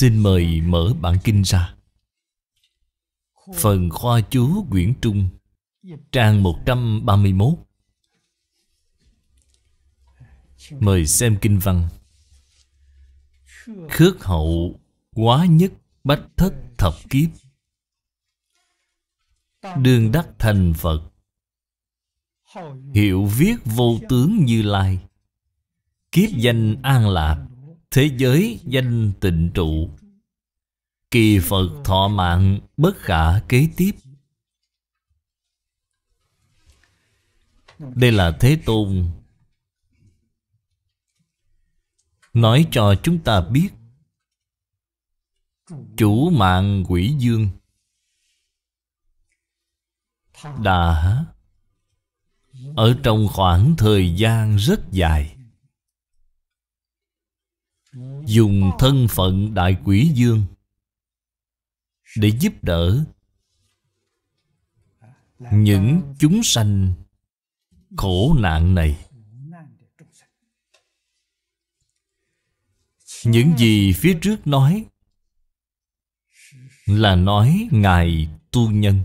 Xin mời mở bản kinh ra Phần khoa chú Nguyễn Trung Trang 131 Mời xem kinh văn Khước hậu quá nhất bách thất thập kiếp Đường đắc thành Phật Hiệu viết vô tướng như lai Kiếp danh an lạc Thế giới danh tịnh trụ Kỳ Phật thọ mạng bất khả kế tiếp Đây là Thế Tôn Nói cho chúng ta biết Chủ mạng quỷ dương Đã Ở trong khoảng thời gian rất dài dùng thân phận đại quỷ dương để giúp đỡ những chúng sanh khổ nạn này những gì phía trước nói là nói ngài tu nhân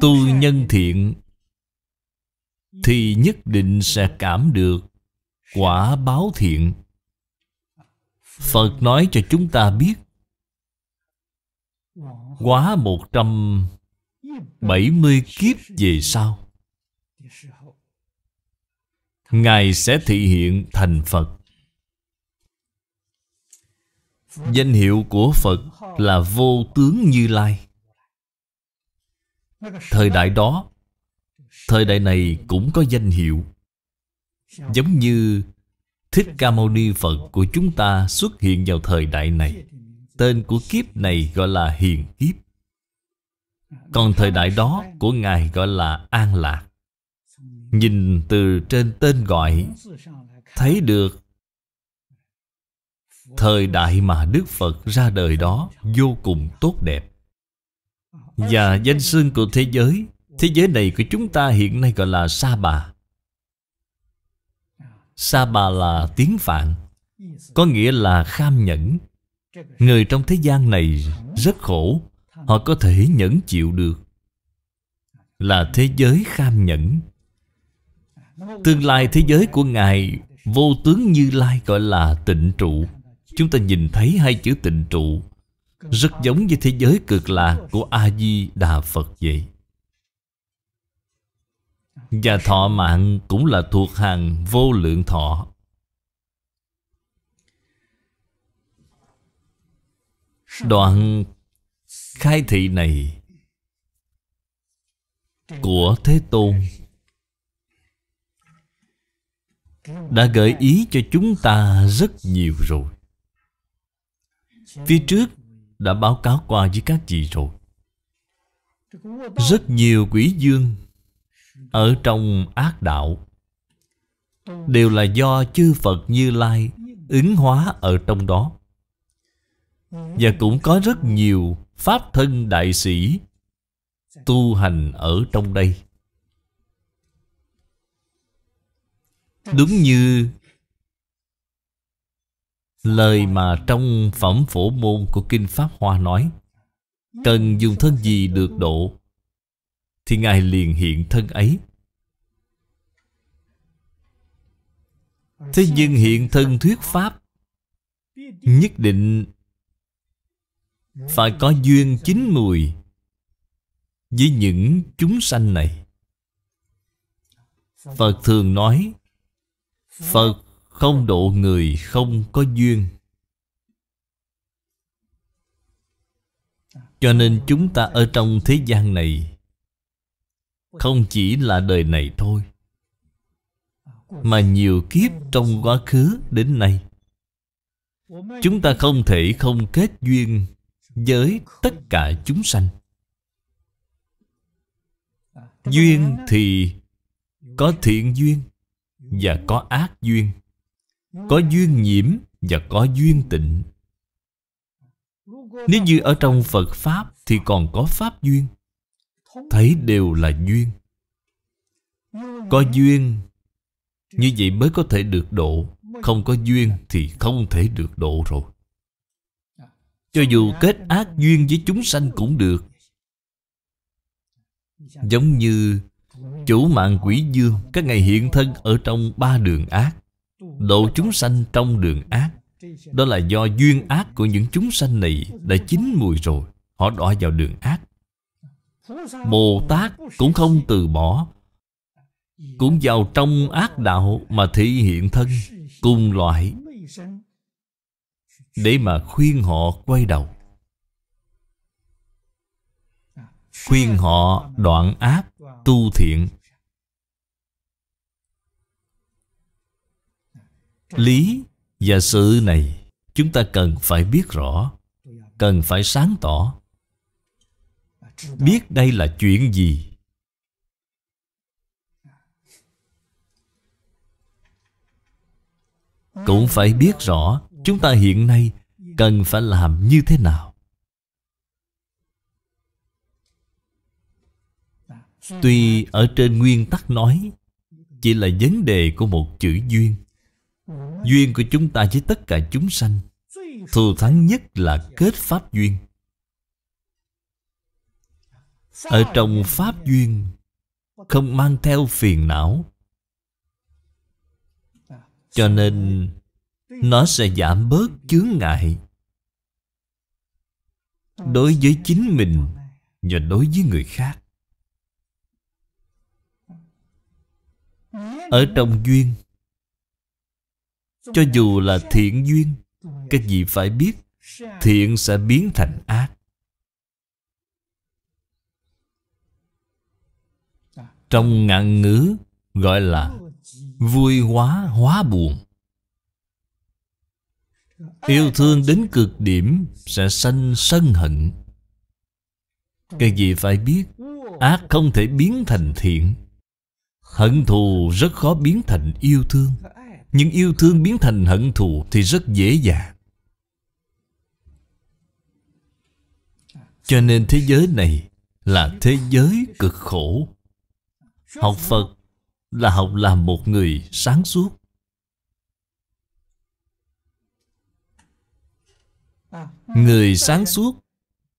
tu nhân thiện thì nhất định sẽ cảm được quả báo thiện Phật nói cho chúng ta biết Quá một trăm bảy mươi kiếp về sau Ngài sẽ thị hiện thành Phật Danh hiệu của Phật là Vô Tướng Như Lai Thời đại đó Thời đại này cũng có danh hiệu Dạ. Giống như Thích Ca Mâu Ni Phật của chúng ta xuất hiện vào thời đại này Tên của kiếp này gọi là hiền kiếp Còn thời đại đó của Ngài gọi là an lạc Nhìn từ trên tên gọi Thấy được Thời đại mà Đức Phật ra đời đó vô cùng tốt đẹp Và danh xưng của thế giới Thế giới này của chúng ta hiện nay gọi là Sa Bà Sa bà là tiếng Phạn Có nghĩa là kham nhẫn Người trong thế gian này rất khổ Họ có thể nhẫn chịu được Là thế giới kham nhẫn Tương lai thế giới của Ngài Vô tướng Như Lai gọi là tịnh trụ Chúng ta nhìn thấy hai chữ tịnh trụ Rất giống với thế giới cực lạc của A-di-đà Phật vậy và thọ mạng cũng là thuộc hàng vô lượng thọ Đoạn khai thị này Của Thế Tôn Đã gợi ý cho chúng ta rất nhiều rồi Phía trước đã báo cáo qua với các chị rồi Rất nhiều quỷ dương ở trong ác đạo đều là do chư Phật Như Lai ứng hóa ở trong đó. Và cũng có rất nhiều Pháp thân đại sĩ tu hành ở trong đây. Đúng như lời mà trong phẩm phổ môn của Kinh Pháp Hoa nói Cần dùng thân gì được độ thì Ngài liền hiện thân ấy. Thế nhưng hiện thân thuyết Pháp Nhất định Phải có duyên chín mùi Với những chúng sanh này Phật thường nói Phật không độ người không có duyên Cho nên chúng ta ở trong thế gian này không chỉ là đời này thôi mà nhiều kiếp trong quá khứ đến nay chúng ta không thể không kết duyên với tất cả chúng sanh duyên thì có thiện duyên và có ác duyên có duyên nhiễm và có duyên tịnh nếu như ở trong phật pháp thì còn có pháp duyên thấy đều là duyên có duyên như vậy mới có thể được độ không có duyên thì không thể được độ rồi cho dù kết ác duyên với chúng sanh cũng được giống như chủ mạng quỷ dương các ngày hiện thân ở trong ba đường ác độ chúng sanh trong đường ác đó là do duyên ác của những chúng sanh này đã chín mùi rồi họ đọa vào đường ác Bồ Tát cũng không từ bỏ Cũng vào trong ác đạo mà thể hiện thân Cùng loại Để mà khuyên họ quay đầu Khuyên họ đoạn ác tu thiện Lý và sự này chúng ta cần phải biết rõ Cần phải sáng tỏ biết đây là chuyện gì cũng phải biết rõ chúng ta hiện nay cần phải làm như thế nào tuy ở trên nguyên tắc nói chỉ là vấn đề của một chữ duyên duyên của chúng ta với tất cả chúng sanh thù thắng nhất là kết pháp duyên ở trong pháp duyên không mang theo phiền não cho nên nó sẽ giảm bớt chướng ngại đối với chính mình và đối với người khác ở trong duyên cho dù là thiện duyên các vị phải biết thiện sẽ biến thành ác Trong ngạn ngữ gọi là vui hóa hóa buồn. Yêu thương đến cực điểm sẽ sanh sân hận. cái gì phải biết, ác không thể biến thành thiện. Hận thù rất khó biến thành yêu thương. Nhưng yêu thương biến thành hận thù thì rất dễ dàng. Cho nên thế giới này là thế giới cực khổ Học Phật là học làm một người sáng suốt. Người sáng suốt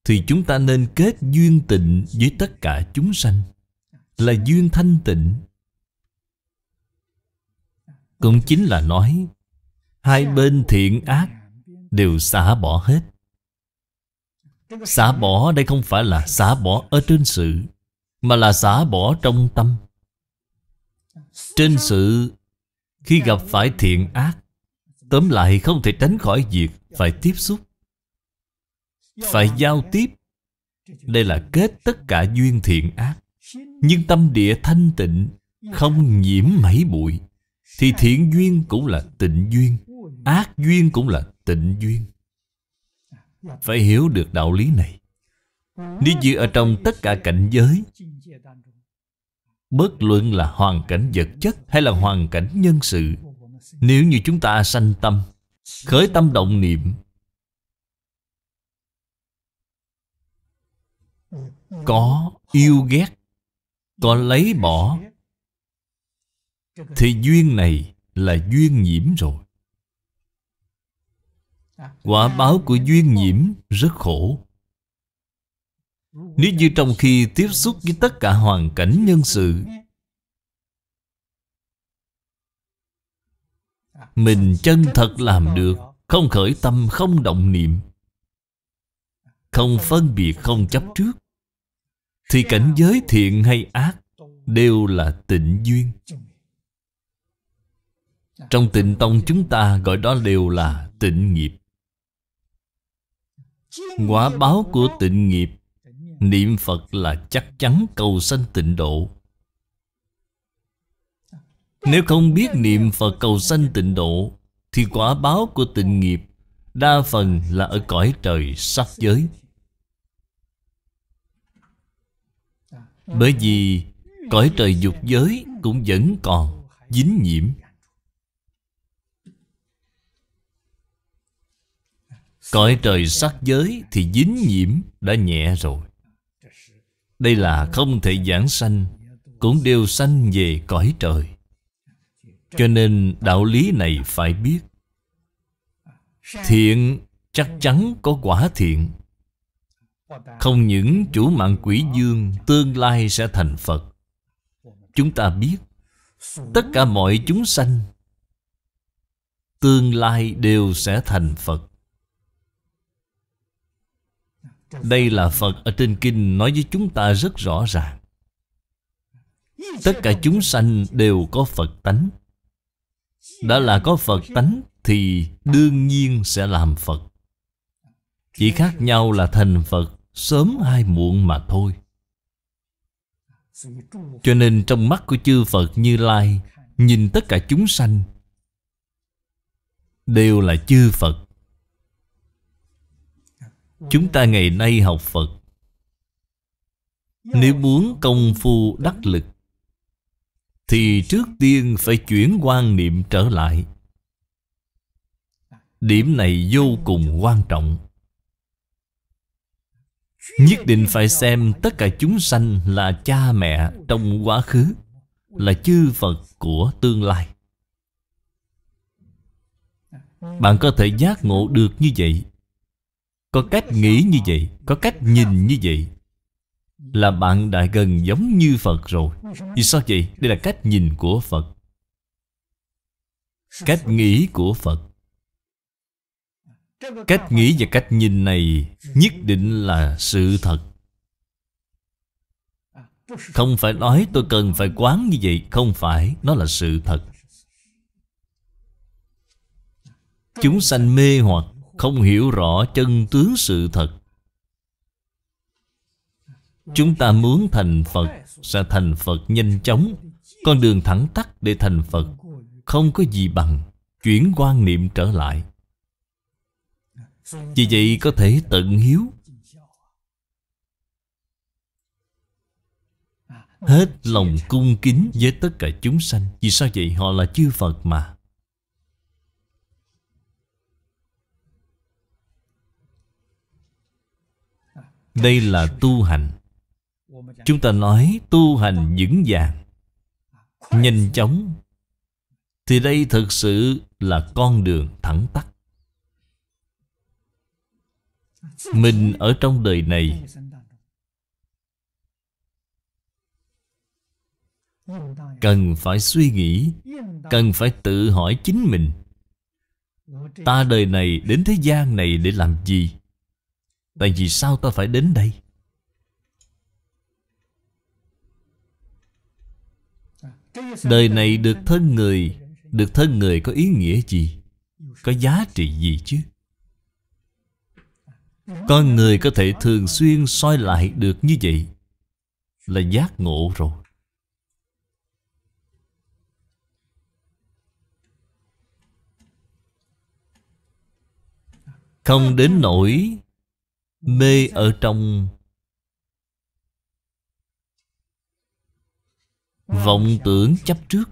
thì chúng ta nên kết duyên tịnh với tất cả chúng sanh là duyên thanh tịnh cũng chính là nói hai bên thiện ác đều xả bỏ hết xả bỏ đây không phải là xả bỏ ở trên sự mà là xả bỏ trong tâm trên sự khi gặp phải thiện ác Tóm lại không thể tránh khỏi việc phải tiếp xúc Phải giao tiếp Đây là kết tất cả duyên thiện ác Nhưng tâm địa thanh tịnh Không nhiễm mấy bụi Thì thiện duyên cũng là tịnh duyên Ác duyên cũng là tịnh duyên Phải hiểu được đạo lý này Nếu như ở trong tất cả cảnh giới Bất luận là hoàn cảnh vật chất hay là hoàn cảnh nhân sự Nếu như chúng ta sanh tâm Khởi tâm động niệm Có yêu ghét Có lấy bỏ Thì duyên này là duyên nhiễm rồi Quả báo của duyên nhiễm rất khổ nếu như trong khi tiếp xúc với tất cả hoàn cảnh nhân sự Mình chân thật làm được Không khởi tâm, không động niệm Không phân biệt, không chấp trước Thì cảnh giới thiện hay ác Đều là tịnh duyên Trong tịnh tông chúng ta gọi đó đều là tịnh nghiệp Quả báo của tịnh nghiệp Niệm Phật là chắc chắn cầu sanh tịnh độ Nếu không biết niệm Phật cầu sanh tịnh độ Thì quả báo của tịnh nghiệp Đa phần là ở cõi trời sắc giới Bởi vì cõi trời dục giới cũng vẫn còn dính nhiễm Cõi trời sắc giới thì dính nhiễm đã nhẹ rồi đây là không thể giảng sanh Cũng đều sanh về cõi trời Cho nên đạo lý này phải biết Thiện chắc chắn có quả thiện Không những chủ mạng quỷ dương Tương lai sẽ thành Phật Chúng ta biết Tất cả mọi chúng sanh Tương lai đều sẽ thành Phật đây là Phật ở trên kinh nói với chúng ta rất rõ ràng Tất cả chúng sanh đều có Phật tánh Đã là có Phật tánh thì đương nhiên sẽ làm Phật Chỉ khác nhau là thành Phật sớm hay muộn mà thôi Cho nên trong mắt của chư Phật Như Lai Nhìn tất cả chúng sanh Đều là chư Phật Chúng ta ngày nay học Phật Nếu muốn công phu đắc lực Thì trước tiên phải chuyển quan niệm trở lại Điểm này vô cùng quan trọng Nhất định phải xem tất cả chúng sanh là cha mẹ trong quá khứ Là chư Phật của tương lai Bạn có thể giác ngộ được như vậy có cách nghĩ như vậy có cách nhìn như vậy là bạn đã gần giống như phật rồi vì sao vậy đây là cách nhìn của phật cách nghĩ của phật cách nghĩ và cách nhìn này nhất định là sự thật không phải nói tôi cần phải quán như vậy Không phải, nó là sự thật Chúng sanh mê hoặc không hiểu rõ chân tướng sự thật chúng ta muốn thành phật sẽ thành phật nhanh chóng con đường thẳng tắt để thành phật không có gì bằng chuyển quan niệm trở lại vì vậy có thể tận hiếu hết lòng cung kính với tất cả chúng sanh vì sao vậy họ là chư phật mà Đây là tu hành Chúng ta nói tu hành vững vàng Nhanh chóng Thì đây thực sự là con đường thẳng tắt Mình ở trong đời này Cần phải suy nghĩ Cần phải tự hỏi chính mình Ta đời này đến thế gian này để làm gì Tại vì sao ta phải đến đây? Đời này được thân người Được thân người có ý nghĩa gì? Có giá trị gì chứ? Con người có thể thường xuyên soi lại được như vậy Là giác ngộ rồi Không đến nỗi mê ở trong vọng tưởng chấp trước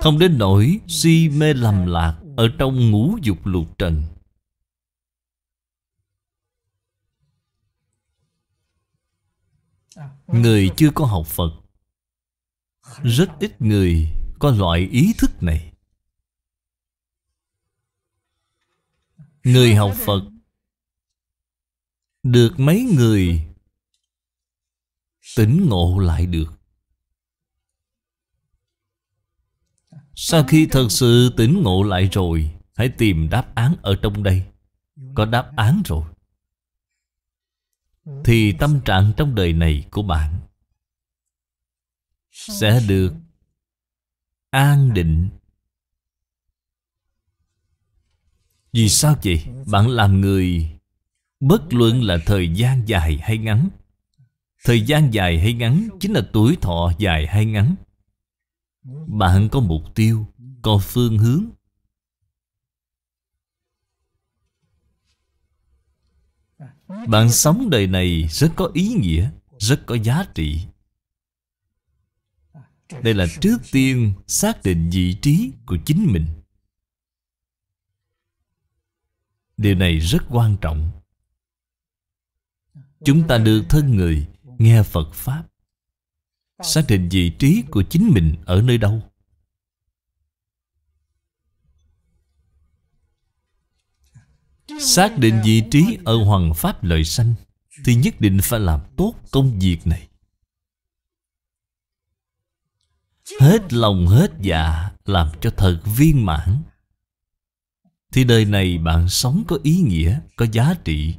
không đến nỗi si mê lầm lạc ở trong ngũ dục lục trần người chưa có học phật rất ít người có loại ý thức này người học phật được mấy người tỉnh ngộ lại được sau khi thật sự tỉnh ngộ lại rồi hãy tìm đáp án ở trong đây có đáp án rồi thì tâm trạng trong đời này của bạn sẽ được an định vì sao vậy bạn làm người Bất luận là thời gian dài hay ngắn Thời gian dài hay ngắn Chính là tuổi thọ dài hay ngắn Bạn có mục tiêu Có phương hướng Bạn sống đời này rất có ý nghĩa Rất có giá trị Đây là trước tiên xác định vị trí của chính mình Điều này rất quan trọng Chúng ta được thân người Nghe Phật Pháp Xác định vị trí của chính mình ở nơi đâu Xác định vị trí ở hoàng pháp lợi sanh Thì nhất định phải làm tốt công việc này Hết lòng hết dạ Làm cho thật viên mãn Thì đời này bạn sống có ý nghĩa Có giá trị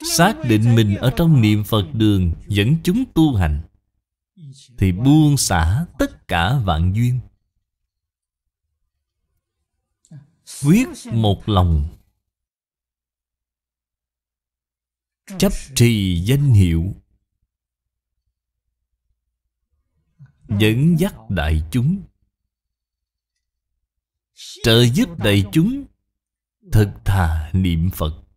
xác định mình ở trong niệm Phật đường dẫn chúng tu hành thì buông xả tất cả vạn duyên quyết một lòng chấp trì danh hiệu dẫn dắt đại chúng trợ giúp đại chúng thực thà niệm phật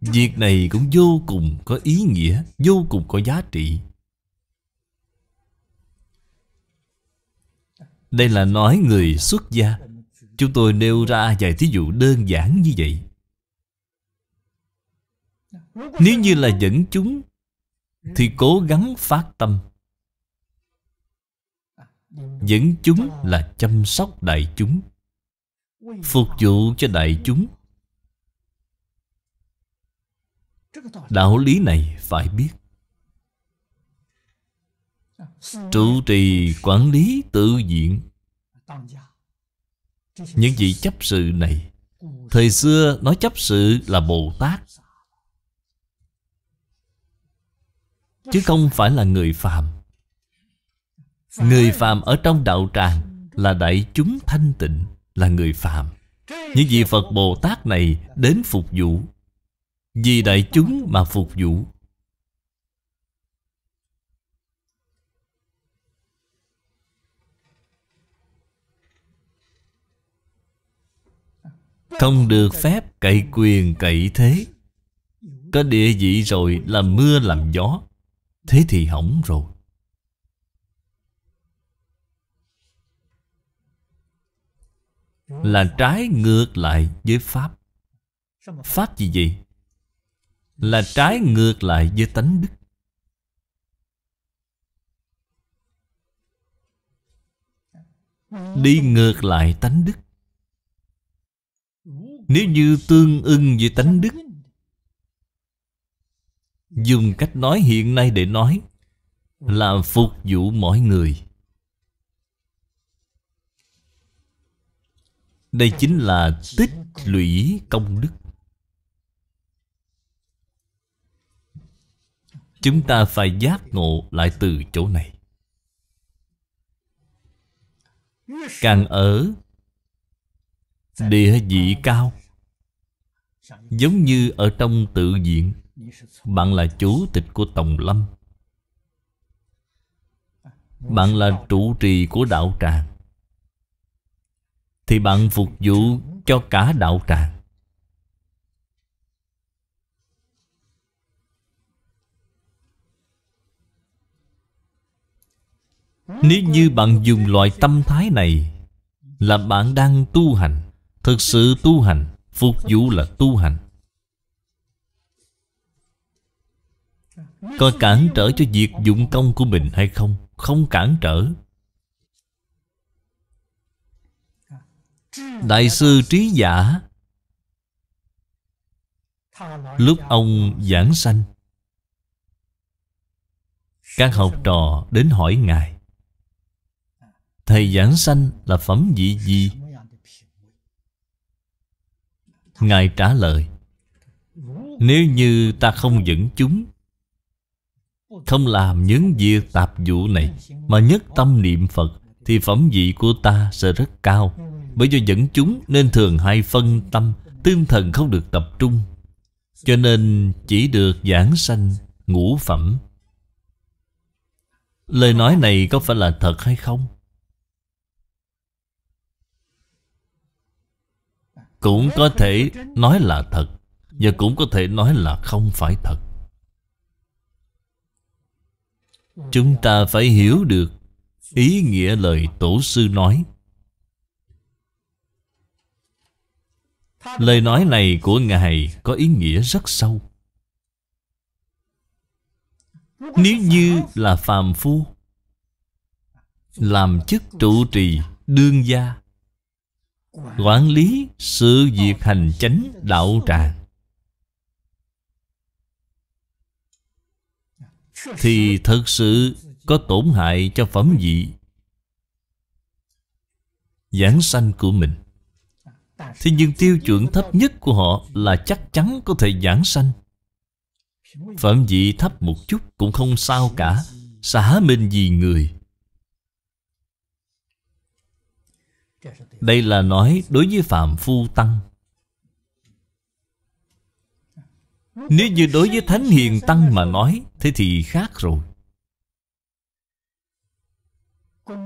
Việc này cũng vô cùng có ý nghĩa, vô cùng có giá trị. Đây là nói người xuất gia. Chúng tôi nêu ra vài thí dụ đơn giản như vậy. Nếu như là dẫn chúng Thì cố gắng phát tâm Dẫn chúng là chăm sóc đại chúng Phục vụ cho đại chúng Đạo lý này phải biết Trụ trì quản lý tự diện Những vị chấp sự này Thời xưa nói chấp sự là Bồ Tát Chứ không phải là người phàm Người phàm ở trong đạo tràng Là đại chúng thanh tịnh Là người phàm Những vị Phật Bồ Tát này đến phục vụ vì đại chúng mà phục vụ không được phép cậy quyền cậy thế có địa vị rồi làm mưa làm gió thế thì hỏng rồi là trái ngược lại với pháp pháp gì vậy là trái ngược lại với tánh đức. Đi ngược lại tánh đức. Nếu như tương ưng với tánh đức Dùng cách nói hiện nay để nói Là phục vụ mọi người Đây chính là tích lũy công đức Chúng ta phải giác ngộ lại từ chỗ này Càng ở Địa vị cao Giống như ở trong tự viện Bạn là chủ tịch của Tổng Lâm Bạn là trụ trì của đạo tràng Thì bạn phục vụ cho cả đạo tràng Nếu như bạn dùng loại tâm thái này Là bạn đang tu hành Thực sự tu hành Phục vụ là tu hành Có cản trở cho việc dụng công của mình hay không? Không cản trở Đại sư Trí Giả Lúc ông giảng sanh Các học trò đến hỏi Ngài Thầy giảng sanh là phẩm vị gì? Ngài trả lời Nếu như ta không dẫn chúng Không làm những việc tạp vụ này Mà nhất tâm niệm Phật Thì phẩm vị của ta sẽ rất cao Bởi do dẫn chúng nên thường hay phân tâm Tinh thần không được tập trung Cho nên chỉ được giảng sanh ngũ phẩm Lời nói này có phải là thật hay không? Cũng có thể nói là thật Và cũng có thể nói là không phải thật Chúng ta phải hiểu được Ý nghĩa lời Tổ sư nói Lời nói này của Ngài có ý nghĩa rất sâu Nếu như là phàm phu Làm chức trụ trì đương gia quản lý sự việc hành chánh đạo tràng thì thật sự có tổn hại cho phẩm vị giảng sanh của mình thế nhưng tiêu chuẩn thấp nhất của họ là chắc chắn có thể giảng sanh phẩm vị thấp một chút cũng không sao cả xả mình vì người Đây là nói đối với Phạm Phu Tăng Nếu như đối với Thánh Hiền Tăng mà nói Thế thì khác rồi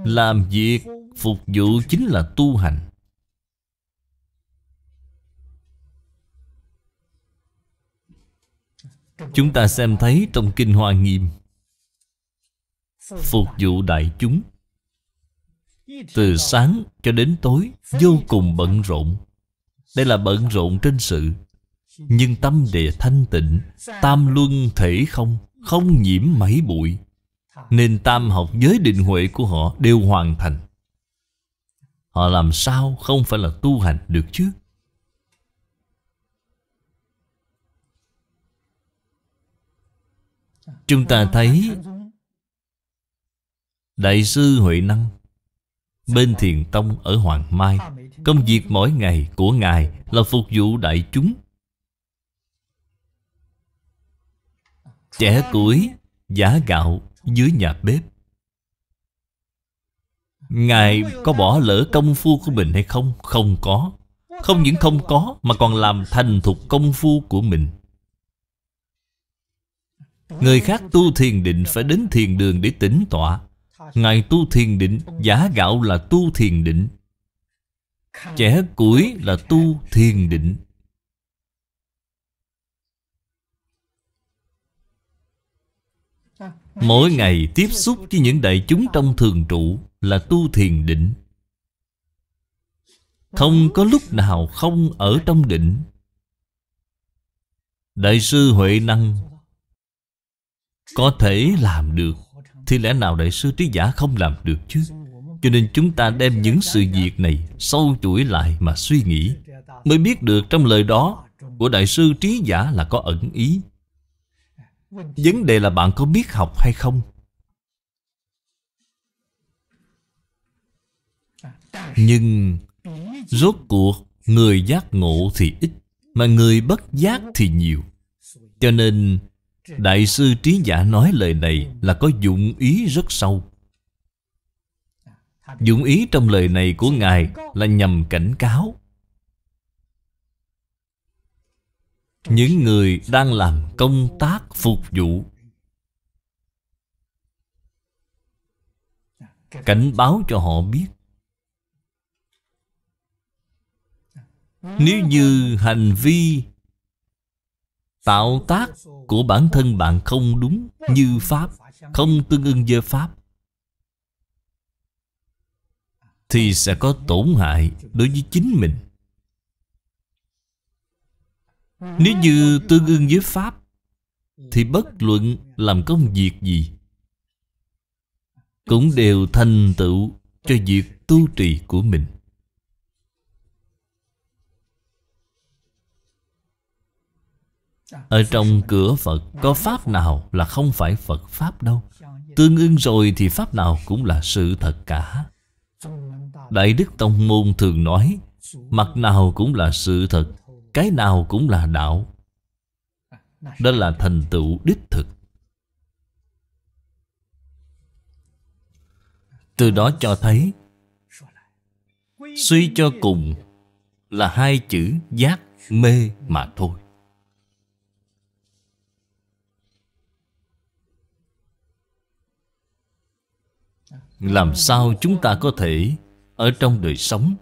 Làm việc phục vụ chính là tu hành Chúng ta xem thấy trong Kinh Hoa Nghiêm Phục vụ đại chúng từ sáng cho đến tối Vô cùng bận rộn Đây là bận rộn trên sự Nhưng tâm địa thanh tịnh Tam luân thể không Không nhiễm mấy bụi Nên tam học giới định huệ của họ Đều hoàn thành Họ làm sao không phải là tu hành được chứ Chúng ta thấy Đại sư Huệ Năng Bên Thiền Tông ở Hoàng Mai Công việc mỗi ngày của Ngài Là phục vụ đại chúng Trẻ củi Giả gạo dưới nhà bếp Ngài có bỏ lỡ công phu của mình hay không? Không có Không những không có Mà còn làm thành thục công phu của mình Người khác tu thiền định Phải đến thiền đường để tĩnh tọa Ngài tu thiền định Giả gạo là tu thiền định trẻ củi là tu thiền định Mỗi ngày tiếp xúc với những đại chúng trong thường trụ Là tu thiền định Không có lúc nào không ở trong định Đại sư Huệ Năng Có thể làm được thì lẽ nào đại sư trí giả không làm được chứ Cho nên chúng ta đem những sự việc này Sâu chuỗi lại mà suy nghĩ Mới biết được trong lời đó Của đại sư trí giả là có ẩn ý Vấn đề là bạn có biết học hay không Nhưng Rốt cuộc Người giác ngộ thì ít Mà người bất giác thì nhiều Cho nên Đại sư Trí Giả nói lời này là có dụng ý rất sâu Dụng ý trong lời này của Ngài là nhằm cảnh cáo Những người đang làm công tác phục vụ Cảnh báo cho họ biết Nếu như hành vi Tạo tác của bản thân bạn không đúng như Pháp Không tương ưng với Pháp Thì sẽ có tổn hại đối với chính mình Nếu như tương ưng với Pháp Thì bất luận làm công việc gì Cũng đều thành tựu cho việc tu trì của mình Ở trong cửa Phật có Pháp nào là không phải Phật Pháp đâu Tương ưng rồi thì Pháp nào cũng là sự thật cả Đại Đức Tông Môn thường nói Mặt nào cũng là sự thật Cái nào cũng là đạo Đó là thành tựu đích thực Từ đó cho thấy Suy cho cùng Là hai chữ giác mê mà thôi làm sao chúng ta có thể ở trong đời sống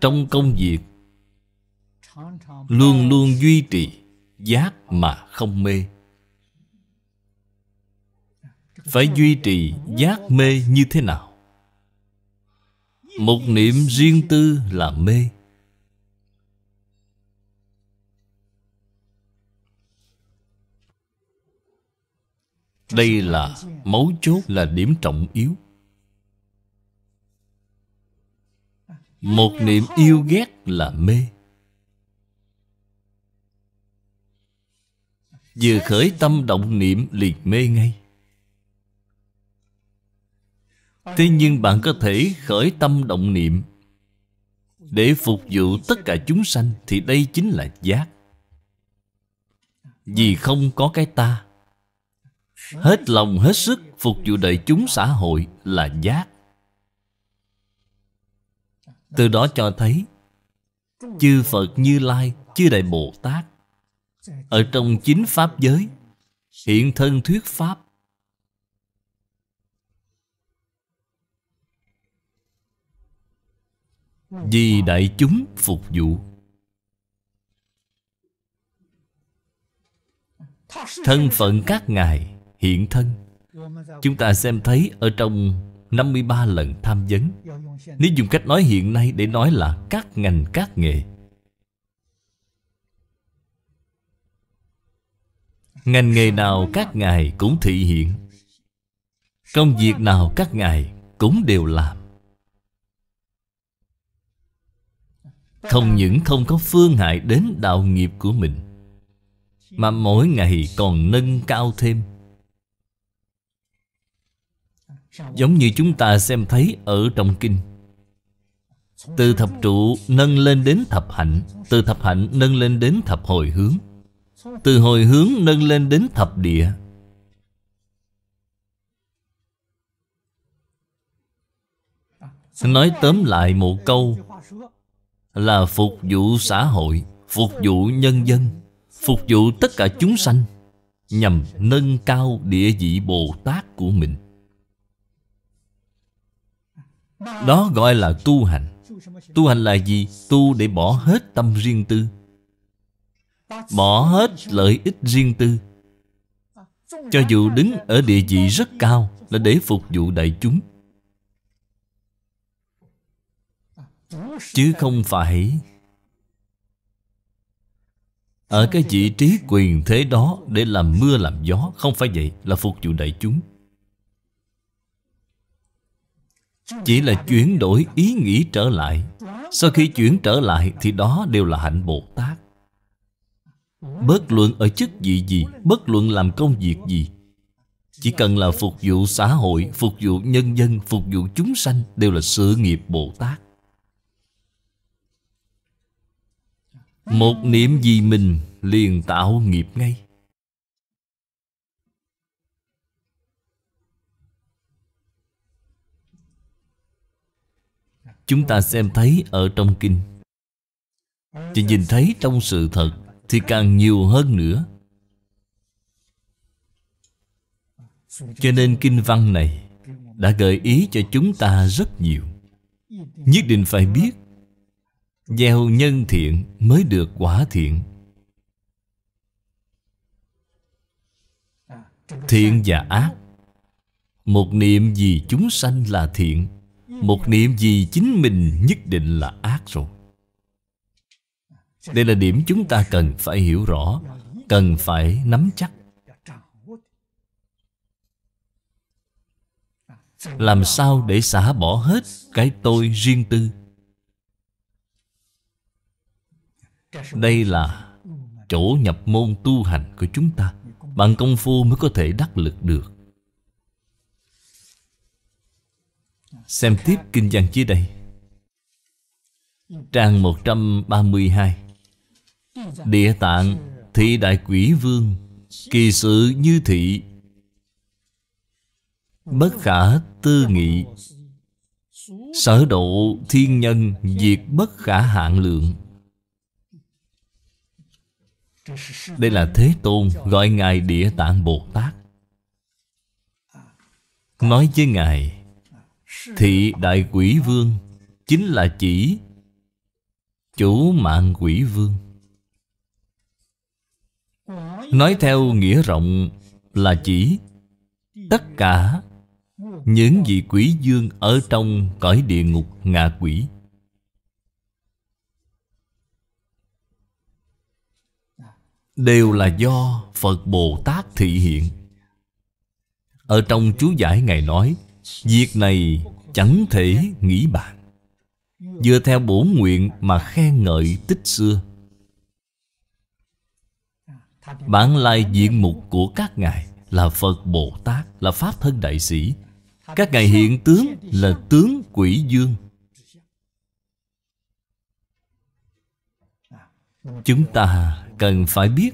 trong công việc luôn luôn duy trì giác mà không mê phải duy trì giác mê như thế nào một niệm riêng tư là mê đây là mấu chốt là điểm trọng yếu một niệm yêu ghét là mê vừa khởi tâm động niệm liền mê ngay thế nhưng bạn có thể khởi tâm động niệm để phục vụ tất cả chúng sanh thì đây chính là giác vì không có cái ta hết lòng hết sức phục vụ đời chúng xã hội là giác từ đó cho thấy Chư Phật Như Lai Chư Đại Bồ Tát Ở trong chính Pháp giới Hiện thân thuyết Pháp Vì đại chúng phục vụ Thân phận các ngài hiện thân Chúng ta xem thấy ở trong 53 lần tham vấn Nếu dùng cách nói hiện nay để nói là các ngành các nghề Ngành nghề nào các ngài cũng thị hiện Công việc nào các ngài cũng đều làm Không những không có phương hại đến đạo nghiệp của mình Mà mỗi ngày còn nâng cao thêm Giống như chúng ta xem thấy ở trong kinh Từ thập trụ nâng lên đến thập hạnh Từ thập hạnh nâng lên đến thập hồi hướng Từ hồi hướng nâng lên đến thập địa Nói tóm lại một câu Là phục vụ xã hội Phục vụ nhân dân Phục vụ tất cả chúng sanh Nhằm nâng cao địa vị Bồ Tát của mình đó gọi là tu hành Tu hành là gì? Tu để bỏ hết tâm riêng tư Bỏ hết lợi ích riêng tư Cho dù đứng ở địa vị rất cao Là để phục vụ đại chúng Chứ không phải Ở cái vị trí quyền thế đó Để làm mưa làm gió Không phải vậy là phục vụ đại chúng chỉ là chuyển đổi ý nghĩ trở lại sau khi chuyển trở lại thì đó đều là hạnh bồ tát bất luận ở chức vị gì bất luận làm công việc gì chỉ cần là phục vụ xã hội phục vụ nhân dân phục vụ chúng sanh đều là sự nghiệp bồ tát một niệm vì mình liền tạo nghiệp ngay Chúng ta xem thấy ở trong kinh Chỉ nhìn thấy trong sự thật Thì càng nhiều hơn nữa Cho nên kinh văn này Đã gợi ý cho chúng ta rất nhiều Nhất định phải biết Gieo nhân thiện mới được quả thiện Thiện và ác Một niệm vì chúng sanh là thiện một niệm gì chính mình nhất định là ác rồi Đây là điểm chúng ta cần phải hiểu rõ Cần phải nắm chắc Làm sao để xả bỏ hết cái tôi riêng tư Đây là chỗ nhập môn tu hành của chúng ta Bằng công phu mới có thể đắc lực được Xem tiếp kinh văn dưới đây Trang 132 Địa tạng thị đại quỷ vương Kỳ sự như thị Bất khả tư nghị Sở độ thiên nhân Diệt bất khả hạn lượng Đây là Thế Tôn gọi Ngài Địa Tạng Bồ Tát Nói với Ngài Thị đại quỷ vương Chính là chỉ Chủ mạng quỷ vương Nói theo nghĩa rộng là chỉ Tất cả những vị quỷ dương ở trong cõi địa ngục ngạ quỷ Đều là do Phật Bồ Tát thị hiện Ở trong chú giải Ngài nói Việc này chẳng thể nghĩ bạn Dựa theo bổ nguyện mà khen ngợi tích xưa Bản lai diện mục của các ngài Là Phật Bồ Tát Là Pháp Thân Đại Sĩ Các ngài hiện tướng là tướng quỷ dương Chúng ta cần phải biết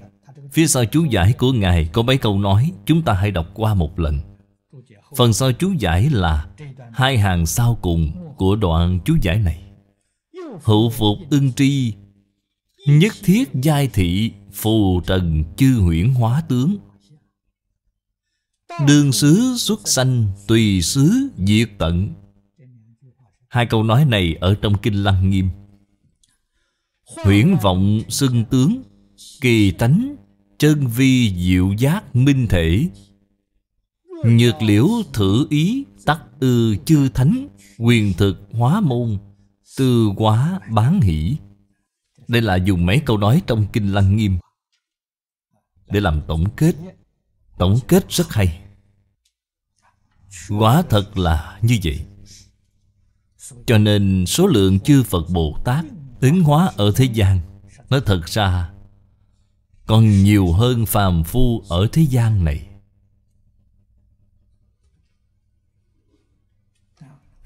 Phía sau chú giải của Ngài có mấy câu nói Chúng ta hãy đọc qua một lần Phần sau chú giải là Hai hàng sau cùng của đoạn chú giải này Hữu phục ưng tri Nhất thiết giai thị Phù trần chư huyển hóa tướng Đương xứ xuất sanh Tùy xứ diệt tận Hai câu nói này ở trong Kinh Lăng Nghiêm Huyển vọng xưng tướng Kỳ tánh Chân vi diệu giác minh thể Nhược liễu thử ý tắc ư chư thánh Quyền thực hóa môn Tư quá bán hỷ Đây là dùng mấy câu nói trong Kinh Lăng Nghiêm Để làm tổng kết Tổng kết rất hay Quả thật là như vậy Cho nên số lượng chư Phật Bồ Tát Ứng hóa ở thế gian Nó thật ra Còn nhiều hơn phàm phu ở thế gian này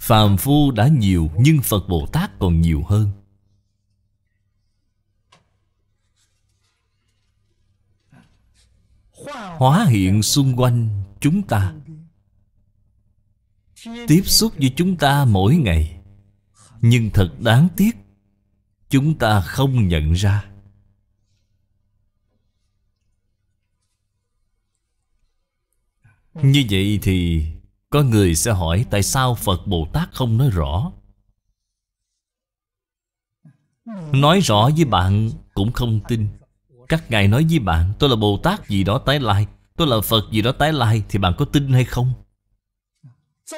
Phàm phu đã nhiều nhưng Phật Bồ Tát còn nhiều hơn Hóa hiện xung quanh chúng ta Tiếp xúc với chúng ta mỗi ngày Nhưng thật đáng tiếc Chúng ta không nhận ra Như vậy thì có người sẽ hỏi tại sao Phật Bồ Tát không nói rõ Nói rõ với bạn cũng không tin Các ngài nói với bạn tôi là Bồ Tát gì đó tái lai Tôi là Phật gì đó tái lai Thì bạn có tin hay không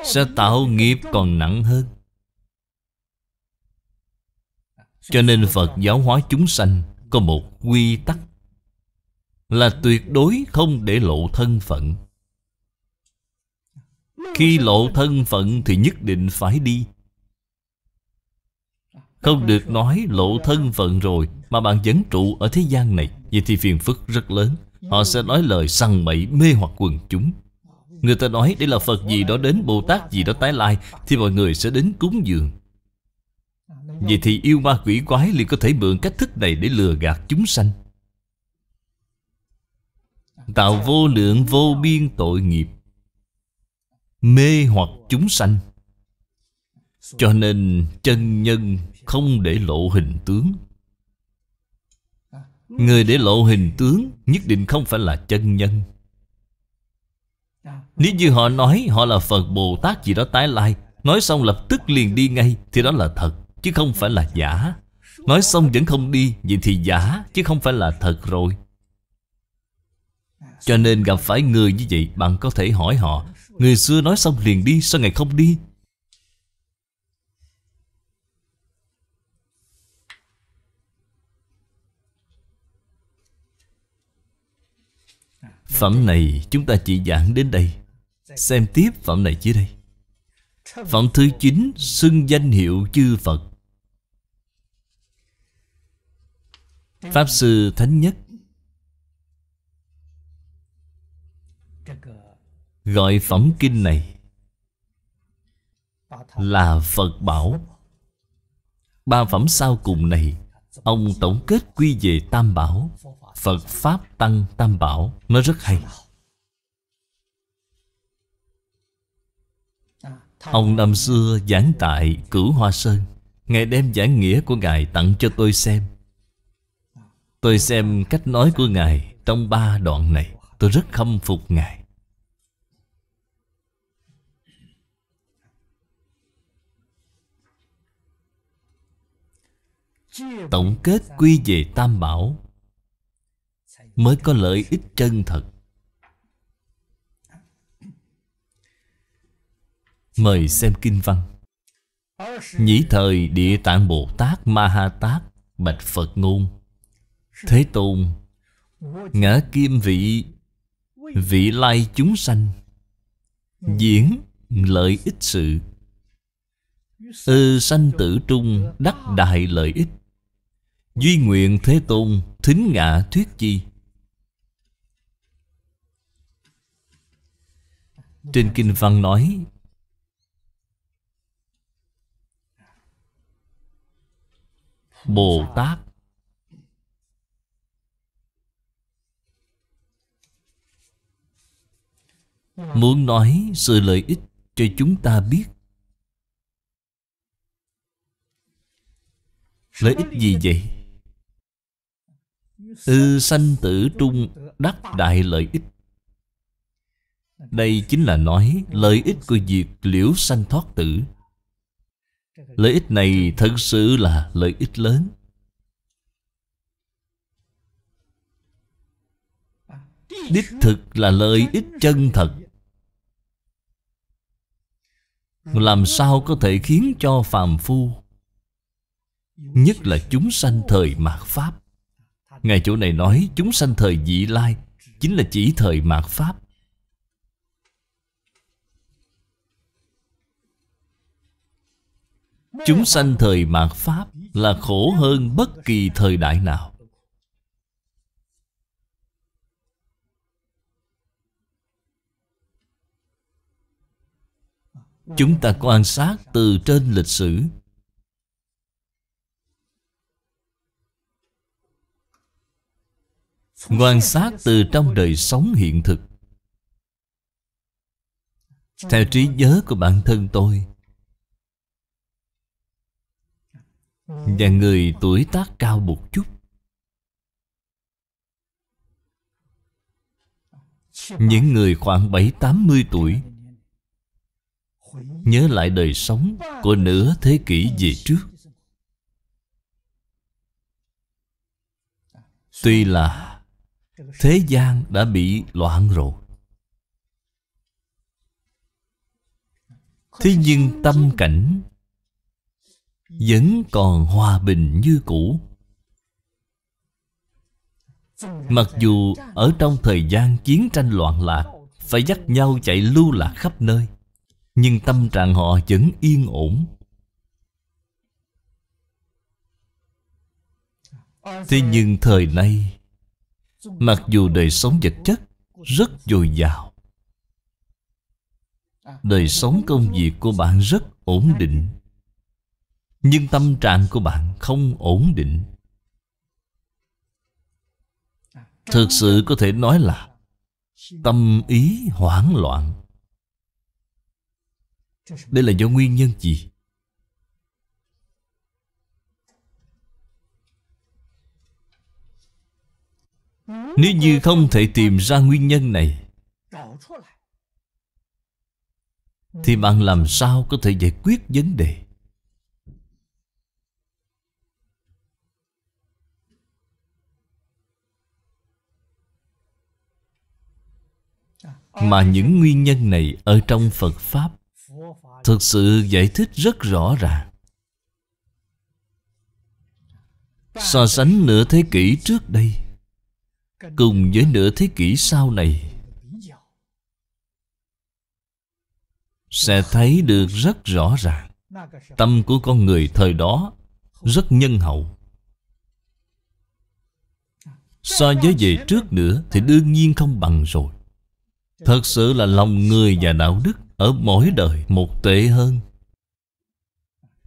Sẽ tạo nghiệp còn nặng hơn Cho nên Phật giáo hóa chúng sanh Có một quy tắc Là tuyệt đối không để lộ thân phận khi lộ thân phận thì nhất định phải đi Không được nói lộ thân phận rồi Mà bạn vẫn trụ ở thế gian này Vậy thì phiền phức rất lớn Họ sẽ nói lời săn bậy mê hoặc quần chúng Người ta nói đây là Phật gì đó đến Bồ Tát gì đó tái lai Thì mọi người sẽ đến cúng dường Vậy thì yêu ma quỷ quái liền có thể mượn cách thức này để lừa gạt chúng sanh Tạo vô lượng vô biên tội nghiệp mê hoặc chúng sanh cho nên chân nhân không để lộ hình tướng Người để lộ hình tướng nhất định không phải là chân nhân Nếu như họ nói họ là Phật Bồ Tát gì đó tái lai Nói xong lập tức liền đi ngay thì đó là thật Chứ không phải là giả Nói xong vẫn không đi Vậy thì giả chứ không phải là thật rồi Cho nên gặp phải người như vậy Bạn có thể hỏi họ Người xưa nói xong liền đi Sao ngày không đi Phẩm này chúng ta chỉ giảng đến đây Xem tiếp phẩm này dưới đây Phẩm thứ 9 Xưng danh hiệu chư Phật Pháp Sư Thánh Nhất Gọi phẩm kinh này Là Phật Bảo Ba phẩm sau cùng này Ông tổng kết quy về Tam Bảo Phật Pháp Tăng Tam Bảo Nó rất hay Ông năm xưa giảng tại Cửu Hoa Sơn Ngài đem giảng nghĩa của Ngài tặng cho tôi xem Tôi xem cách nói của Ngài trong ba đoạn này Tôi rất khâm phục Ngài tổng kết quy về tam bảo mới có lợi ích chân thật mời xem kinh văn nhĩ thời địa tạng bồ tát ma ha tát bạch phật ngôn thế tôn ngã kim vị vị lai chúng sanh diễn lợi ích sự ư sanh tử trung đắc đại lợi ích Duy nguyện Thế Tôn Thính ngã thuyết chi Trên Kinh Văn nói Bồ Tát Muốn nói sự lợi ích cho chúng ta biết Lợi ích gì vậy? từ sanh tử trung đắc đại lợi ích đây chính là nói lợi ích của việc liễu sanh thoát tử lợi ích này thật sự là lợi ích lớn đích thực là lợi ích chân thật làm sao có thể khiến cho phàm phu nhất là chúng sanh thời mạt pháp Ngài chỗ này nói chúng sanh thời dị lai Chính là chỉ thời mạt Pháp Chúng sanh thời mạt Pháp là khổ hơn bất kỳ thời đại nào Chúng ta quan sát từ trên lịch sử Quan sát từ trong đời sống hiện thực Theo trí nhớ của bản thân tôi Và người tuổi tác cao một chút Những người khoảng bảy tám mươi tuổi Nhớ lại đời sống của nửa thế kỷ về trước Tuy là Thế gian đã bị loạn rồi Thế nhưng tâm cảnh Vẫn còn hòa bình như cũ Mặc dù ở trong thời gian chiến tranh loạn lạc Phải dắt nhau chạy lưu lạc khắp nơi Nhưng tâm trạng họ vẫn yên ổn Thế nhưng thời nay Mặc dù đời sống vật chất rất dồi dào Đời sống công việc của bạn rất ổn định Nhưng tâm trạng của bạn không ổn định Thực sự có thể nói là Tâm ý hoảng loạn Đây là do nguyên nhân gì? Nếu như không thể tìm ra nguyên nhân này Thì bạn làm sao có thể giải quyết vấn đề Mà những nguyên nhân này ở trong Phật Pháp Thực sự giải thích rất rõ ràng So sánh nửa thế kỷ trước đây cùng với nửa thế kỷ sau này sẽ thấy được rất rõ ràng tâm của con người thời đó rất nhân hậu so với về trước nữa thì đương nhiên không bằng rồi thật sự là lòng người và đạo đức ở mỗi đời một tệ hơn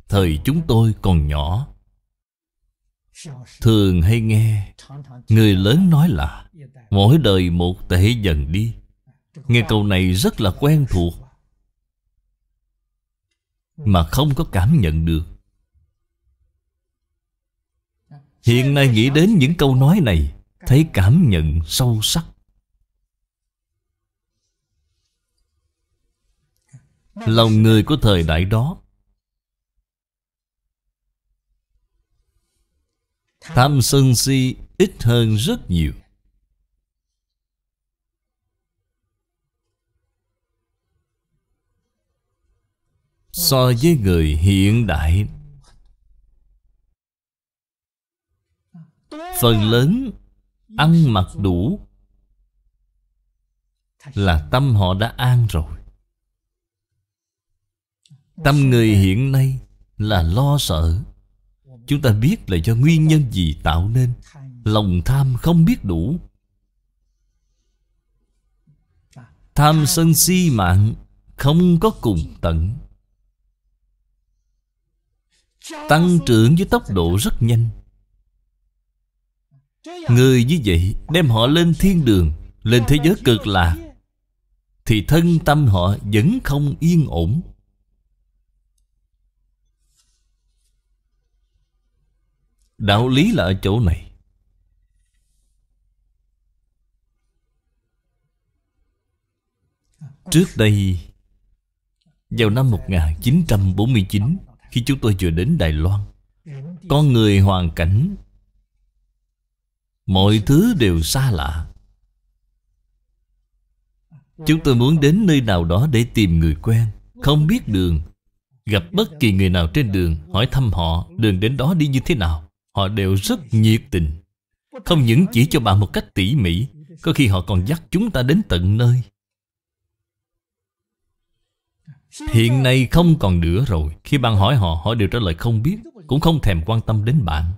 thời chúng tôi còn nhỏ thường hay nghe người lớn nói là mỗi đời một tệ dần đi nghe câu này rất là quen thuộc mà không có cảm nhận được hiện nay nghĩ đến những câu nói này thấy cảm nhận sâu sắc lòng người của thời đại đó Tham sân si ít hơn rất nhiều So với người hiện đại Phần lớn ăn mặc đủ Là tâm họ đã an rồi Tâm người hiện nay là lo sợ Chúng ta biết là do nguyên nhân gì tạo nên Lòng tham không biết đủ Tham sân si mạng Không có cùng tận Tăng trưởng với tốc độ rất nhanh Người như vậy đem họ lên thiên đường Lên thế giới cực lạc Thì thân tâm họ vẫn không yên ổn Đạo lý là ở chỗ này Trước đây Vào năm 1949 Khi chúng tôi vừa đến Đài Loan Con người hoàn cảnh Mọi thứ đều xa lạ Chúng tôi muốn đến nơi nào đó để tìm người quen Không biết đường Gặp bất kỳ người nào trên đường Hỏi thăm họ đường đến đó đi như thế nào Họ đều rất nhiệt tình Không những chỉ cho bạn một cách tỉ mỉ Có khi họ còn dắt chúng ta đến tận nơi Hiện nay không còn nữa rồi Khi bạn hỏi họ, họ đều trả lời không biết Cũng không thèm quan tâm đến bạn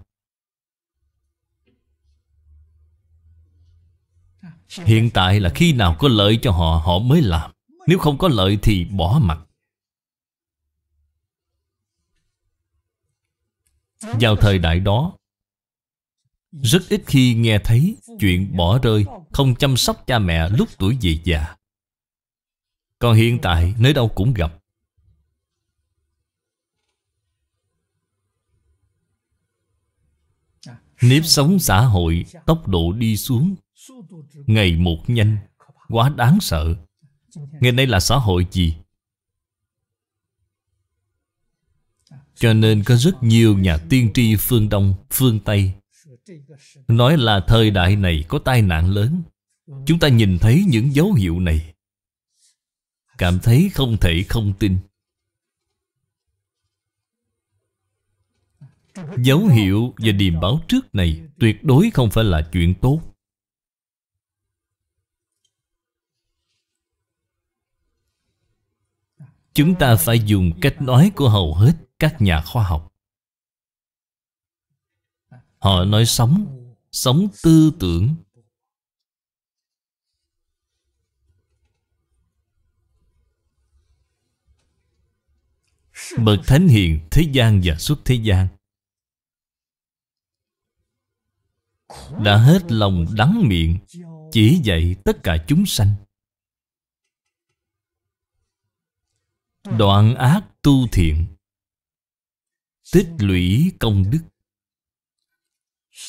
Hiện tại là khi nào có lợi cho họ, họ mới làm Nếu không có lợi thì bỏ mặt Vào thời đại đó Rất ít khi nghe thấy chuyện bỏ rơi Không chăm sóc cha mẹ lúc tuổi về già Còn hiện tại nơi đâu cũng gặp Nếp sống xã hội tốc độ đi xuống Ngày một nhanh Quá đáng sợ Ngày nay là xã hội gì Cho nên có rất nhiều nhà tiên tri phương Đông, phương Tây Nói là thời đại này có tai nạn lớn Chúng ta nhìn thấy những dấu hiệu này Cảm thấy không thể không tin Dấu hiệu và điềm báo trước này Tuyệt đối không phải là chuyện tốt Chúng ta phải dùng cách nói của hầu hết các nhà khoa học. Họ nói sống, sống tư tưởng. Bậc Thánh Hiền thế gian và xuất thế gian Đã hết lòng đắng miệng Chỉ dạy tất cả chúng sanh Đoạn ác tu thiện tích lũy công đức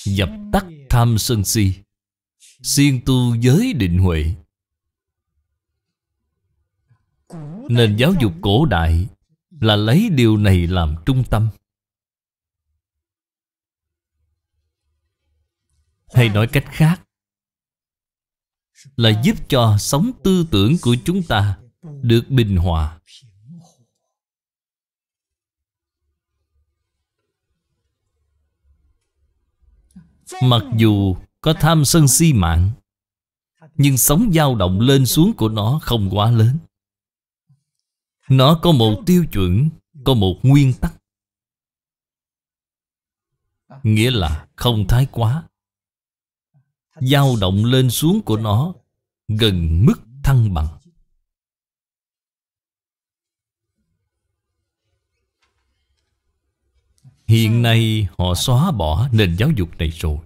dập tắt tham sân si siêng tu giới định huệ nền giáo dục cổ đại là lấy điều này làm trung tâm hay nói cách khác là giúp cho sống tư tưởng của chúng ta được bình hòa Mặc dù có tham sân si mạng Nhưng sóng dao động lên xuống của nó không quá lớn Nó có một tiêu chuẩn Có một nguyên tắc Nghĩa là không thái quá dao động lên xuống của nó Gần mức thăng bằng Hiện nay họ xóa bỏ nền giáo dục này rồi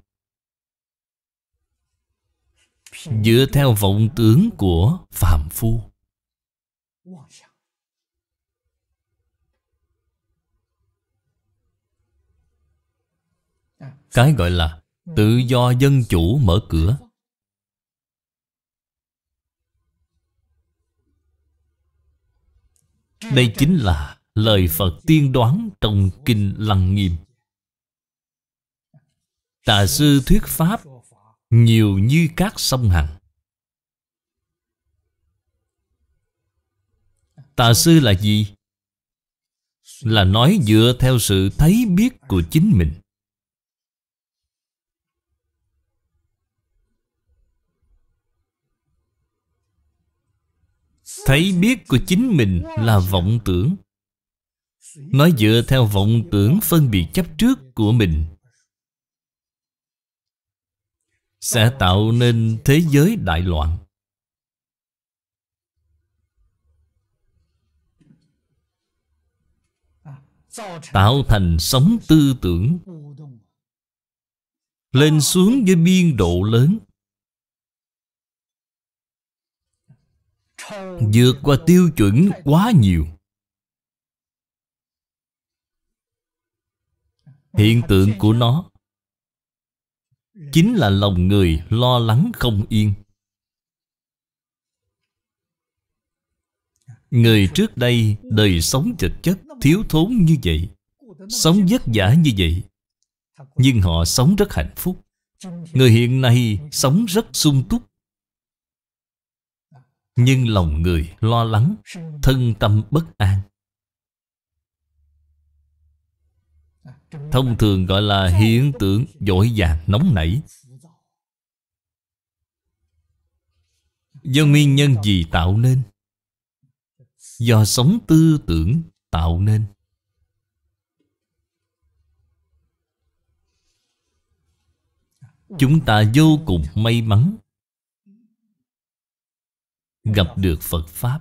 Dựa theo vọng tưởng của Phạm Phu Cái gọi là tự do dân chủ mở cửa Đây chính là lời Phật tiên đoán trong Kinh Lăng Nghiêm. Tà sư thuyết Pháp nhiều như các sông hằng. Tà sư là gì? Là nói dựa theo sự thấy biết của chính mình. Thấy biết của chính mình là vọng tưởng nó dựa theo vọng tưởng phân biệt chấp trước của mình Sẽ tạo nên thế giới đại loạn Tạo thành sóng tư tưởng Lên xuống với biên độ lớn Vượt qua tiêu chuẩn quá nhiều Hiện tượng của nó Chính là lòng người lo lắng không yên Người trước đây đời sống vật chất thiếu thốn như vậy Sống vất vả như vậy Nhưng họ sống rất hạnh phúc Người hiện nay sống rất sung túc Nhưng lòng người lo lắng Thân tâm bất an Thông thường gọi là hiện tượng dội vàng nóng nảy Do nguyên nhân gì tạo nên? Do sống tư tưởng tạo nên Chúng ta vô cùng may mắn Gặp được Phật Pháp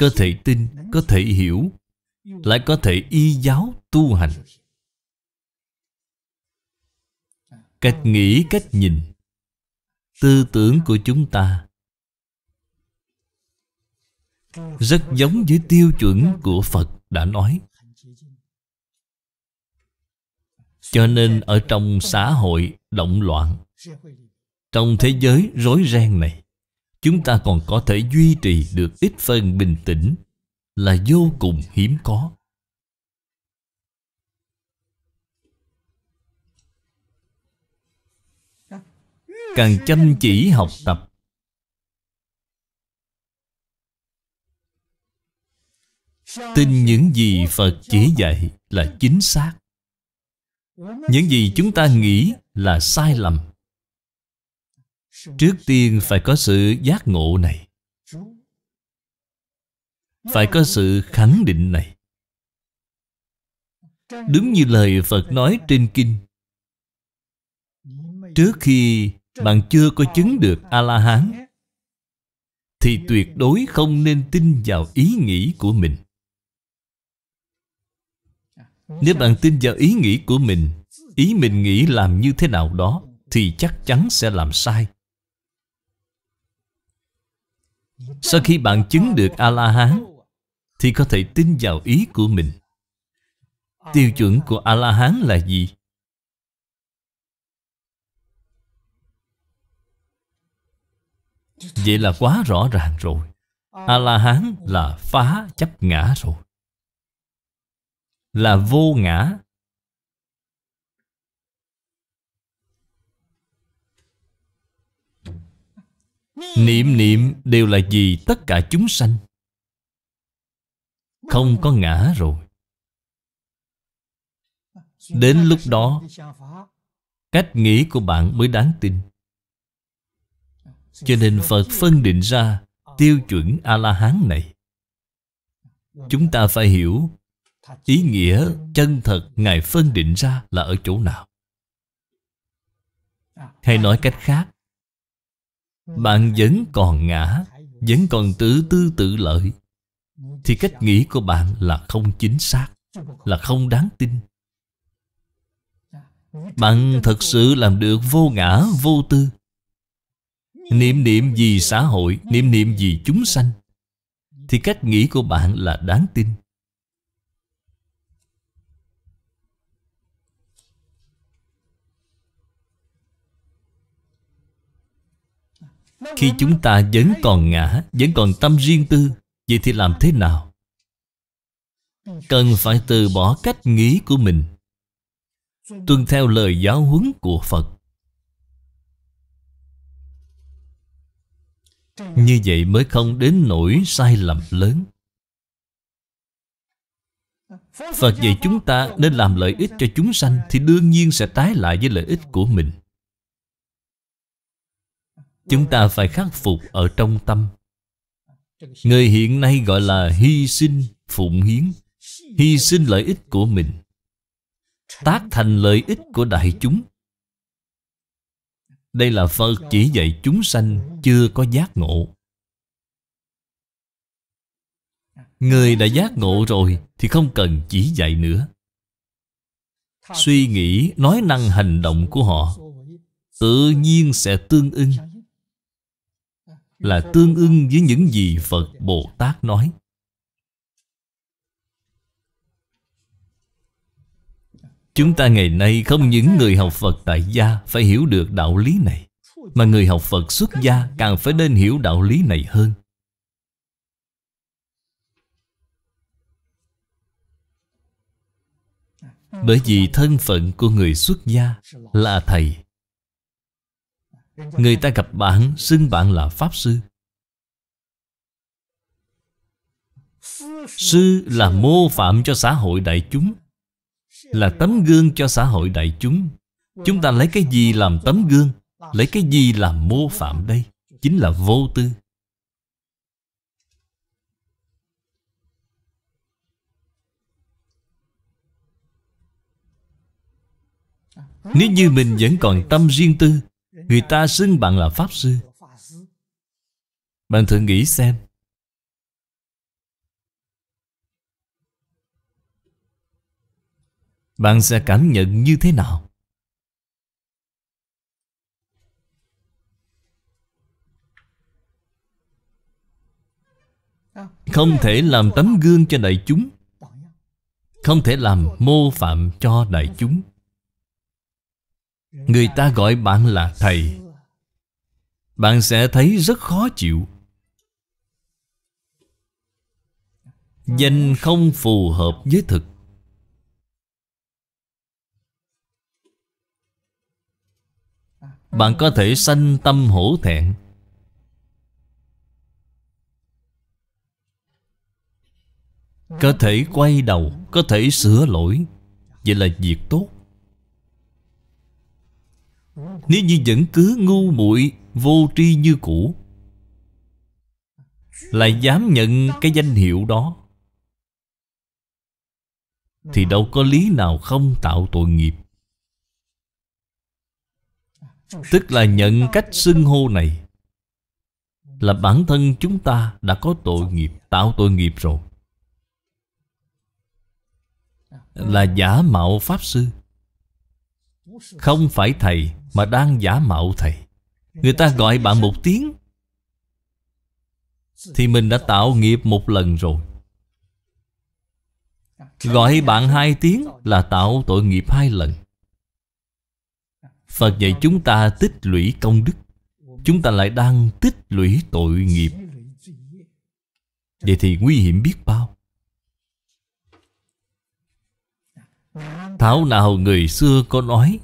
Có thể tin, có thể hiểu Lại có thể y giáo tu hành cách nghĩ cách nhìn tư tưởng của chúng ta rất giống với tiêu chuẩn của phật đã nói cho nên ở trong xã hội động loạn trong thế giới rối ren này chúng ta còn có thể duy trì được ít phần bình tĩnh là vô cùng hiếm có càng chăm chỉ học tập tin những gì phật chỉ dạy là chính xác những gì chúng ta nghĩ là sai lầm trước tiên phải có sự giác ngộ này phải có sự khẳng định này đúng như lời phật nói trên kinh trước khi bạn chưa có chứng được A-la-hán thì tuyệt đối không nên tin vào ý nghĩ của mình nếu bạn tin vào ý nghĩ của mình ý mình nghĩ làm như thế nào đó thì chắc chắn sẽ làm sai sau khi bạn chứng được A-la-hán thì có thể tin vào ý của mình tiêu chuẩn của A-la-hán là gì Vậy là quá rõ ràng rồi ờ. A-la-hán là phá chấp ngã rồi Là vô ngã Niệm niệm đều là gì tất cả chúng sanh Không có ngã rồi Đến lúc đó Cách nghĩ của bạn mới đáng tin cho nên Phật phân định ra tiêu chuẩn A-la-hán này Chúng ta phải hiểu ý nghĩa chân thật Ngài phân định ra là ở chỗ nào Hay nói cách khác Bạn vẫn còn ngã Vẫn còn tự tư tự lợi Thì cách nghĩ của bạn là không chính xác Là không đáng tin Bạn thật sự làm được vô ngã vô tư Niệm niệm vì xã hội Niệm niệm vì chúng sanh Thì cách nghĩ của bạn là đáng tin Khi chúng ta vẫn còn ngã Vẫn còn tâm riêng tư Vậy thì làm thế nào? Cần phải từ bỏ cách nghĩ của mình Tuân theo lời giáo huấn của Phật Như vậy mới không đến nỗi sai lầm lớn Phật dạy chúng ta nên làm lợi ích cho chúng sanh Thì đương nhiên sẽ tái lại với lợi ích của mình Chúng ta phải khắc phục ở trong tâm Người hiện nay gọi là hy sinh, phụng hiến Hy sinh lợi ích của mình Tác thành lợi ích của đại chúng đây là Phật chỉ dạy chúng sanh chưa có giác ngộ Người đã giác ngộ rồi thì không cần chỉ dạy nữa Suy nghĩ, nói năng hành động của họ Tự nhiên sẽ tương ưng Là tương ưng với những gì Phật Bồ Tát nói Chúng ta ngày nay không những người học Phật tại gia phải hiểu được đạo lý này Mà người học Phật xuất gia càng phải nên hiểu đạo lý này hơn Bởi vì thân phận của người xuất gia là thầy Người ta gặp bạn xưng bạn là Pháp Sư Sư là mô phạm cho xã hội đại chúng là tấm gương cho xã hội đại chúng chúng ta lấy cái gì làm tấm gương lấy cái gì làm mô phạm đây chính là vô tư Nếu như mình vẫn còn tâm riêng tư Người ta xưng bạn là Pháp Sư Bạn thử nghĩ xem Bạn sẽ cảm nhận như thế nào? Không thể làm tấm gương cho đại chúng Không thể làm mô phạm cho đại chúng Người ta gọi bạn là thầy Bạn sẽ thấy rất khó chịu Danh không phù hợp với thực Bạn có thể sanh tâm hổ thẹn Có thể quay đầu Có thể sửa lỗi Vậy là việc tốt Nếu như vẫn cứ ngu muội Vô tri như cũ Lại dám nhận cái danh hiệu đó Thì đâu có lý nào không tạo tội nghiệp Tức là nhận cách xưng hô này Là bản thân chúng ta đã có tội nghiệp Tạo tội nghiệp rồi Là giả mạo Pháp Sư Không phải Thầy Mà đang giả mạo Thầy Người ta gọi bạn một tiếng Thì mình đã tạo nghiệp một lần rồi Gọi bạn hai tiếng là tạo tội nghiệp hai lần Phật dạy chúng ta tích lũy công đức Chúng ta lại đang tích lũy tội nghiệp Vậy thì nguy hiểm biết bao Thảo nào người xưa có nói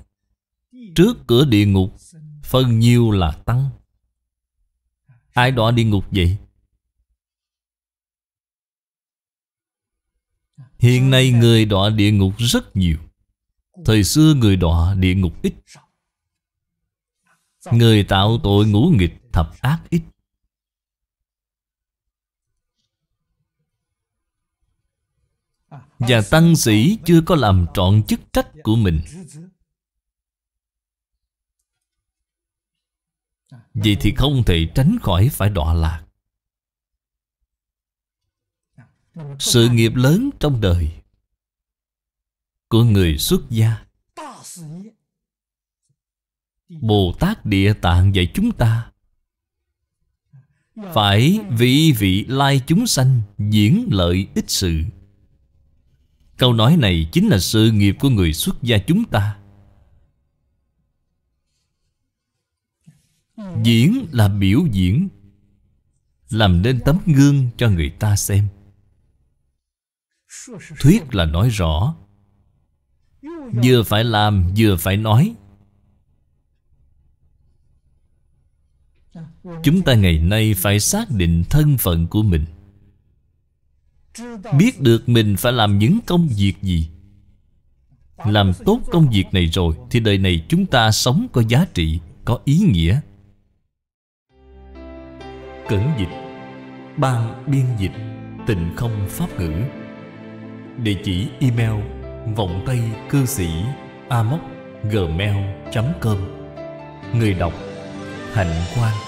Trước cửa địa ngục phân nhiêu là tăng Ai đọa địa ngục vậy? Hiện nay người đọa địa ngục rất nhiều Thời xưa người đọa địa ngục ít Người tạo tội ngũ nghịch thập ác ít Và tăng sĩ chưa có làm trọn chức trách của mình Vậy thì không thể tránh khỏi phải đọa lạc Sự nghiệp lớn trong đời Của người xuất gia Bồ Tát Địa Tạng dạy chúng ta vâng. Phải vị vị lai chúng sanh diễn lợi ích sự Câu nói này chính là sự nghiệp của người xuất gia chúng ta ừ. Diễn là biểu diễn Làm nên tấm gương cho người ta xem Thuyết là nói rõ Vừa phải làm vừa phải nói Chúng ta ngày nay phải xác định thân phận của mình Biết được mình phải làm những công việc gì Làm tốt công việc này rồi Thì đời này chúng ta sống có giá trị Có ý nghĩa Cẩn dịch Ban biên dịch Tịnh không pháp ngữ Địa chỉ email Vọng tay cư sĩ amoc gmail.com Người đọc Hạnh Quang